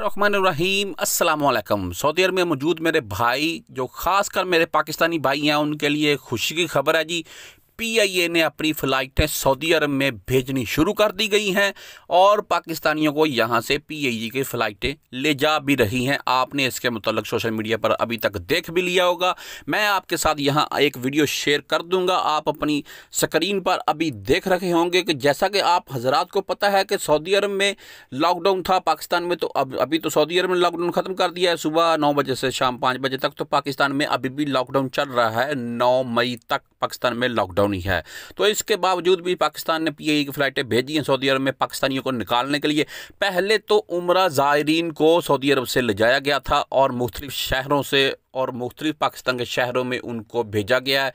रहीम अस्सलाम सऊदी अरब में मौजूद मेरे भाई जो ख़ास कर मेरे पाकिस्तानी भाई हैं उनके लिए खुशी की खबर है जी पीआईए ने अपनी फ़्लाइटें सऊदी अरब में भेजनी शुरू कर दी गई हैं और पाकिस्तानियों को यहाँ से पीआईए की फ़्लाइटें ले जा भी रही हैं आपने इसके मतलब सोशल मीडिया पर अभी तक देख भी लिया होगा मैं आपके साथ यहाँ एक वीडियो शेयर कर दूँगा आप अपनी स्क्रीन पर अभी देख रहे होंगे कि जैसा कि आप हजरात को पता है कि सऊदी अरब में लॉकडाउन था पाकिस्तान में तो अब अभी तो सऊदी अरब ने लॉकडाउन ख़त्म कर दिया है सुबह नौ बजे से शाम पाँच बजे तक तो पाकिस्तान में अभी भी लॉकडाउन चल रहा है नौ मई तक पाकिस्तान में लॉकडाउन होनी है तो इसके बावजूद भी पाकिस्तान ने पीआई की फ़्लाइटें भेजी हैं सऊदी अरब में पाकिस्तानियों को निकालने के लिए पहले तो उम्र ज़ायरीन को सऊदी अरब से ले जाया गया था और मुख्तलिफ़ शहरों से और मुख्तलिफ पाकिस्तान के शहरों में उनको भेजा गया है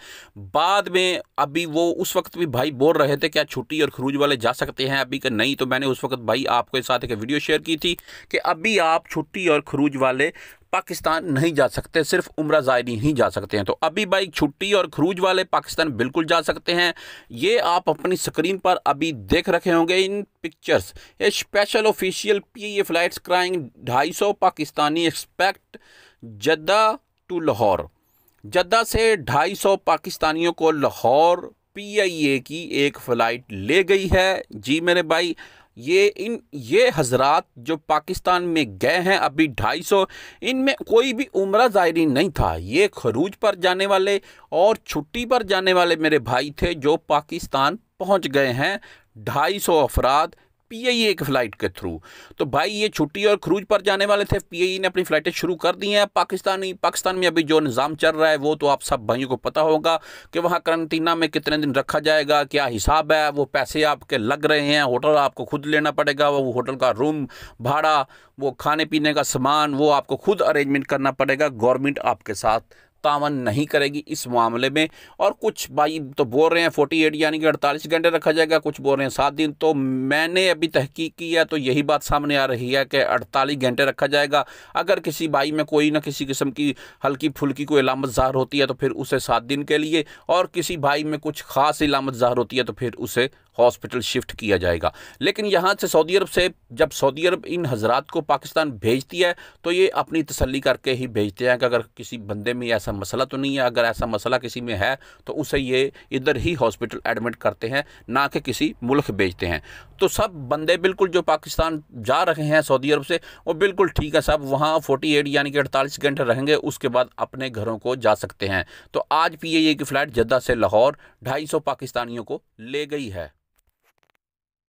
बाद में अभी वो उस वक्त भी भाई बोल रहे थे क्या छुट्टी और खरूज वाले जा सकते हैं अभी का नहीं तो मैंने उस वक्त भाई आपके साथ एक वीडियो शेयर की थी कि अभी आप छुट्टी और खरूज वाले पाकिस्तान नहीं जा सकते सिर्फ उम्र ज़ायरी ही जा सकते हैं तो अभी बाइक छुट्टी और खरूज वाले पाकिस्तान बिल्कुल जा सकते हैं ये आप अपनी स्क्रीन पर अभी देख रखे होंगे इन पिक्चर्स ये special official P A flights carrying ढाई सौ Pakistani expect Jeddah to Lahore Jeddah से ढाई सौ पाकिस्तानियों को लाहौर पी आई ए की एक फ़्लाइट ले गई है जी मेरे भाई ये इन ये हजरात जो पाकिस्तान में गए हैं अभी ढाई सौ इनमें कोई भी उम्र ज़ायरी नहीं था ये खरूज पर जाने वाले और छुट्टी पर जाने वाले मेरे भाई थे जो पाकिस्तान पहुंच गए हैं ढाई सौ अफराद पी एक फ्लाइट के थ्रू तो भाई ये छुट्टी और क्रूज पर जाने वाले थे पी ने अपनी फ्लाइटें शुरू कर दी हैं पाकिस्तानी पाकिस्तान में अभी जो निज़ाम चल रहा है वो तो आप सब भाइयों को पता होगा कि वहाँ करंटीना में कितने दिन रखा जाएगा क्या हिसाब है वो पैसे आपके लग रहे हैं होटल आपको खुद लेना पड़ेगा वो होटल का रूम भाड़ा वो खाने पीने का सामान वो आपको खुद अरेंजमेंट करना पड़ेगा गवर्नमेंट आपके साथ तावन नहीं करेगी इस मामले में और कुछ भाई तो बोल रहे हैं फोर्टी एट यानी कि अड़तालीस घंटे रखा जाएगा कुछ बोल रहे हैं सात दिन तो मैंने अभी तहकीक की है तो यही बात सामने आ रही है कि अड़तालीस घंटे रखा जाएगा अगर किसी भाई में कोई ना किसी किस्म की हल्की फुल्की कोई इलामत ज़ाहर होती है तो फिर उसे सात दिन के लिए और किसी भाई में कुछ खास इलामत ज़ाहर होती है तो फिर उसे हॉस्पिटल शिफ्ट किया जाएगा लेकिन यहाँ से सऊदी अरब से जब सऊदी अरब इन हजरात को पाकिस्तान भेजती है तो ये अपनी तसली करके ही भेजते हैं कि अगर किसी बंदे में ऐसा मसला तो नहीं है अगर ऐसा मसला किसी में है तो उसे ये इधर ही हॉस्पिटल एडमिट करते हैं ना कि किसी मुल्क भेजते हैं तो सब बंदे बिल्कुल जो पाकिस्तान जा रहे हैं सऊदी अरब से वो बिल्कुल ठीक है सब वहाँ फोर्टी एट यानी कि अड़तालीस घंटे रहेंगे उसके बाद अपने घरों को जा सकते हैं तो आज पी ए की फ़्लाइट जद्दा से लाहौर ढाई सौ पाकिस्तानियों को ले गई है